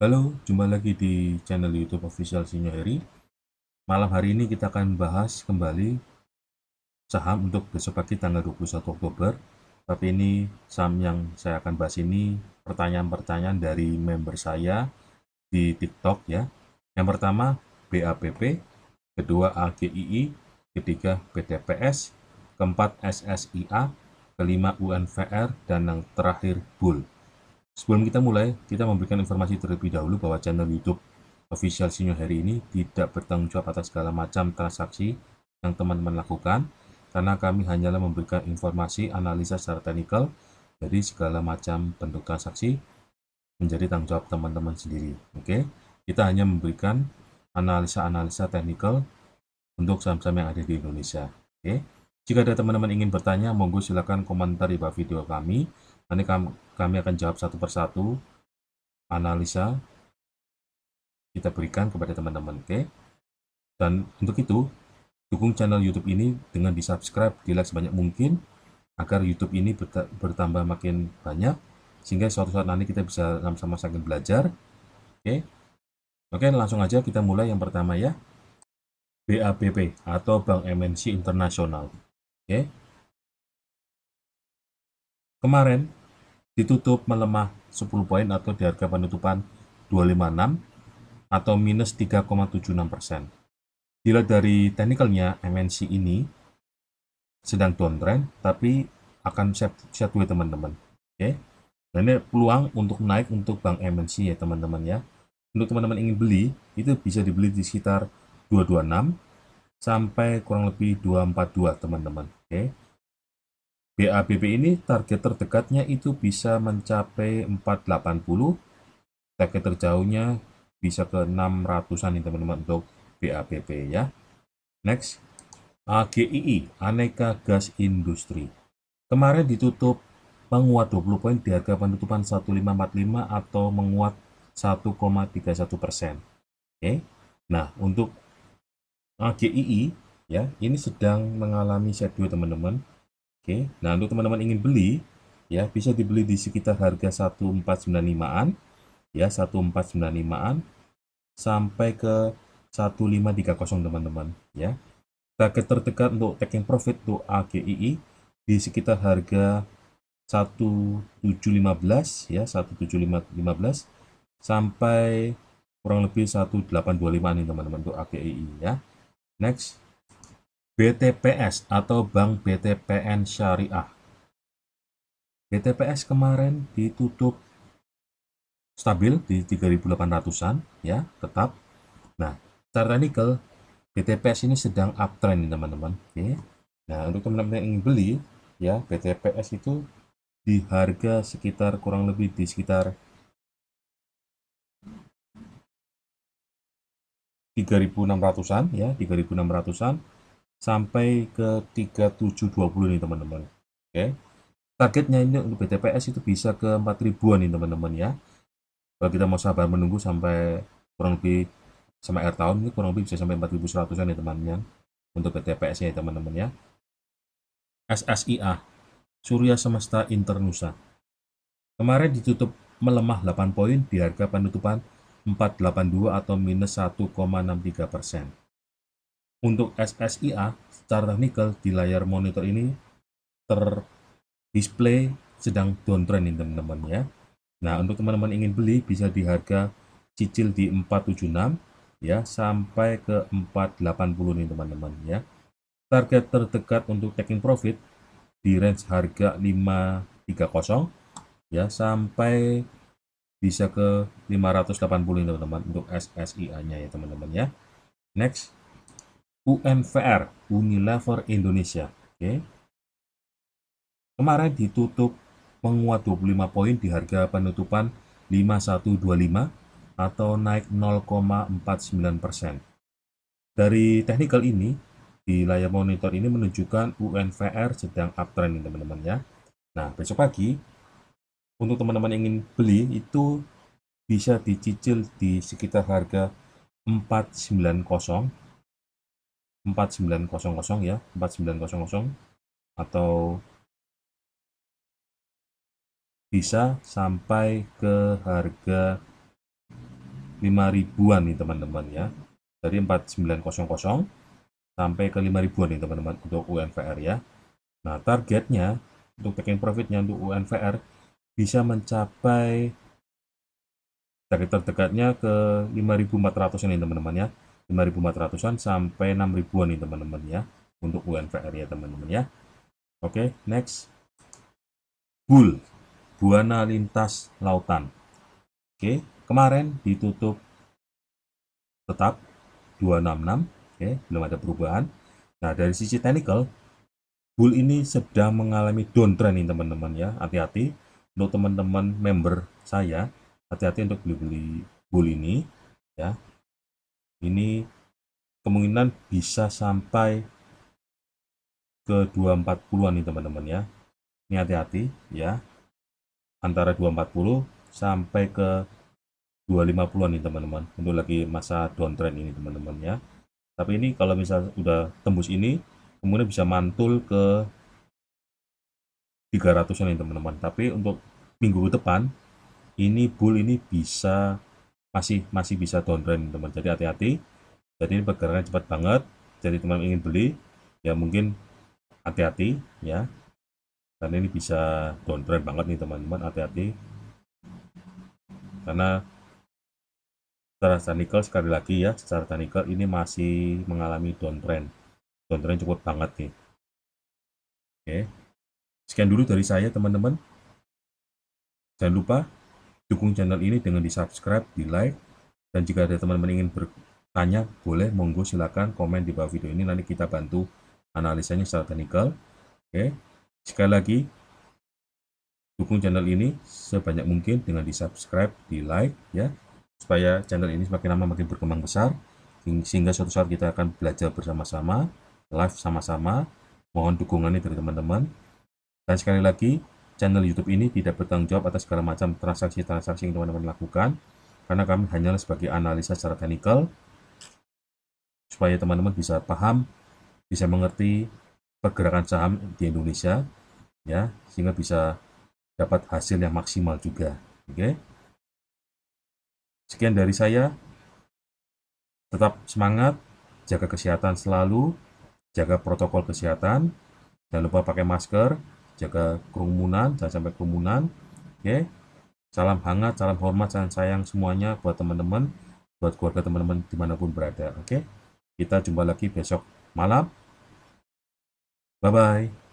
Halo, jumpa lagi di channel YouTube official Sinyo Heri. Malam hari ini kita akan bahas kembali saham untuk besok pagi tanggal 21 Oktober. Tapi ini saham yang saya akan bahas ini pertanyaan-pertanyaan dari member saya di TikTok ya. Yang pertama BAPP, kedua AGII, ketiga PTPS, keempat SSIA, kelima UNVR, dan yang terakhir BUL. Sebelum kita mulai, kita memberikan informasi terlebih dahulu bahwa channel YouTube official senior hari ini tidak bertanggung jawab atas segala macam transaksi yang teman-teman lakukan, karena kami hanyalah memberikan informasi analisa secara teknikal dari segala macam bentuk transaksi menjadi tanggung jawab teman-teman sendiri. Oke, okay? kita hanya memberikan analisa-analisa teknikal untuk saham-saham yang ada di Indonesia. Oke, okay? jika ada teman-teman ingin bertanya, monggo silakan komentar di bawah video kami. Nanti kami kami akan jawab satu persatu analisa kita berikan kepada teman-teman, oke? Dan untuk itu, dukung channel YouTube ini dengan di-subscribe, di-like sebanyak mungkin, agar YouTube ini bertambah makin banyak, sehingga suatu saat nanti kita bisa sama-sama saling belajar, oke? Oke, langsung aja kita mulai yang pertama ya. BAPP atau Bank MNC Internasional. Oke. Kemarin ditutup melemah 10 poin atau di harga penutupan 256 atau minus 3,76 persen. Dilihat dari teknikalnya, MNC ini sedang downtrend, tapi akan sideways teman-teman. Oke, okay? ini peluang untuk naik untuk bank MNC ya teman-teman ya. Untuk teman-teman ingin beli, itu bisa dibeli di sekitar 226 sampai kurang lebih 242 teman-teman. Oke, okay? BABB ini target terdekatnya itu bisa mencapai 480, target terjauhnya bisa ke 600-an nih teman-teman untuk BABB ya. Next, AGII, Aneka Gas Industri. Kemarin ditutup menguat 20 poin di harga penutupan 1545 atau menguat 1,31 persen. Oke, nah untuk AGII ya ini sedang mengalami shadow teman-teman Oke, nah untuk teman-teman ingin beli, ya bisa dibeli di sekitar harga 1495-an, ya 1495-an sampai ke 1530 teman-teman, ya. Target terdekat untuk taking profit untuk AGII di sekitar harga 1715 ya 1715 sampai kurang lebih 1825 nih teman-teman untuk AGII ya. Next BTPS atau Bank BTPN Syariah. BTPS kemarin ditutup stabil di 3.800-an ya, tetap. Nah, secara teknikal BTPS ini sedang uptrend teman-teman. Oke. Nah, untuk teman-teman yang ingin beli ya, BTPS itu di harga sekitar kurang lebih di sekitar 3.600-an ya, 3.600-an sampai ke 3720 nih teman-teman. Oke. Okay. Targetnya ini untuk BTPS itu bisa ke 4000-an nih teman-teman ya. Kalau kita mau sabar menunggu sampai kurang lebih sama akhir tahun ini kurang lebih bisa sampai 4100-an temannya teman-teman untuk BTPS ya teman-teman ya. SSIA Surya Semesta Internusa. Kemarin ditutup melemah 8 poin di harga penutupan 482 atau minus 1,63 persen. Untuk SSIA, secara teknikal di layar monitor ini terdisplay sedang downtrend ini teman-teman ya. Nah, untuk teman-teman ingin beli bisa di harga cicil di 476 ya sampai ke 480 nih teman-teman ya. Target terdekat untuk taking profit di range harga 530 ya sampai bisa ke 580 teman-teman untuk SSIA-nya ya teman-teman ya. Next UNVR Unilever Indonesia. Oke. Kemarin ditutup menguat 25 poin di harga penutupan 5125 atau naik 0,49 persen. Dari technical ini, di layar monitor ini menunjukkan UNVR sedang uptrend nih teman-teman ya. Nah, besok pagi, untuk teman-teman ingin beli, itu bisa dicicil di sekitar harga 490 4900 ya 4900 atau bisa sampai ke harga 5000 ribuan nih teman-teman ya dari 4900 sampai ke 5000 ribuan nih teman-teman untuk UNVR ya nah targetnya untuk taking profitnya untuk UNVR bisa mencapai target terdekatnya ke 5400 ini teman-teman ya 5400-an sampai 6000-an nih teman-teman ya untuk UNVR ya teman-teman ya oke okay, next bull buana lintas lautan oke okay, kemarin ditutup tetap 266 oke okay, belum ada perubahan nah dari sisi technical bull ini sedang mengalami downtrend nih teman-teman ya hati-hati untuk teman-teman member saya hati-hati untuk beli-beli bull ini ya ini kemungkinan bisa sampai ke 240-an nih teman-teman ya. Ini hati-hati ya. Antara 240 sampai ke 250-an nih teman-teman. Untuk lagi masa downtrend ini teman-teman ya. Tapi ini kalau misal udah tembus ini, kemudian bisa mantul ke 300-an nih teman-teman. Tapi untuk minggu depan, ini bull ini bisa masih masih bisa downtrend teman jadi hati-hati jadi ini pergerakan cepat banget jadi teman ingin beli ya mungkin hati-hati ya karena ini bisa downtrend banget nih teman-teman hati-hati karena secara technical sekali lagi ya secara technical ini masih mengalami downtrend downtrend cukup banget nih oke sekian dulu dari saya teman-teman jangan lupa Dukung channel ini dengan di-subscribe, di-like, dan jika ada teman-teman ingin bertanya, boleh monggo silakan komen di bawah video ini, nanti kita bantu analisanya secara teknikal. Oke, sekali lagi, dukung channel ini sebanyak mungkin dengan di-subscribe, di-like, ya, supaya channel ini semakin lama makin berkembang besar, sehingga suatu saat kita akan belajar bersama-sama, live sama-sama, mohon dukungannya dari teman-teman. Dan sekali lagi, channel YouTube ini tidak bertanggung jawab atas segala macam transaksi-transaksi yang teman-teman lakukan, karena kami hanyalah sebagai analisa secara teknikal, supaya teman-teman bisa paham, bisa mengerti pergerakan saham di Indonesia, ya, sehingga bisa dapat hasil yang maksimal juga. Oke. Okay? Sekian dari saya. Tetap semangat, jaga kesehatan selalu, jaga protokol kesehatan, jangan lupa pakai masker, jaga kerumunan, jangan sampai kerumunan. Oke. Okay. Salam hangat, salam hormat, salam sayang semuanya buat teman-teman, buat keluarga teman-teman dimanapun berada. Oke. Okay. Kita jumpa lagi besok malam. Bye-bye.